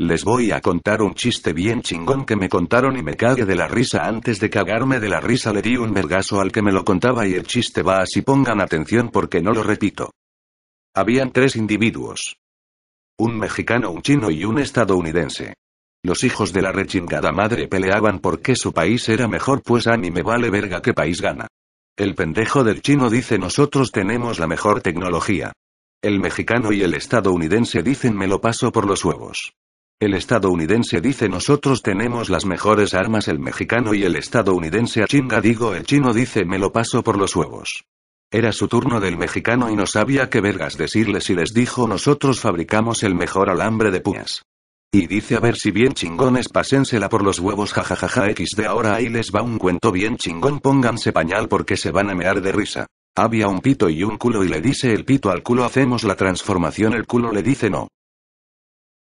Les voy a contar un chiste bien chingón que me contaron y me cague de la risa. Antes de cagarme de la risa le di un vergazo al que me lo contaba y el chiste va así. Pongan atención porque no lo repito. Habían tres individuos. Un mexicano, un chino y un estadounidense. Los hijos de la rechingada madre peleaban porque su país era mejor, pues a mí me vale verga qué país gana. El pendejo del chino dice nosotros tenemos la mejor tecnología. El mexicano y el estadounidense dicen me lo paso por los huevos. El estadounidense dice nosotros tenemos las mejores armas, el mexicano y el estadounidense a chinga digo, el chino dice me lo paso por los huevos. Era su turno del mexicano y no sabía qué vergas decirles y les dijo nosotros fabricamos el mejor alambre de puñas. Y dice a ver si bien chingones pasénsela por los huevos jajajaja x de ahora ahí les va un cuento bien chingón pónganse pañal porque se van a mear de risa. Había un pito y un culo y le dice el pito al culo hacemos la transformación el culo le dice no.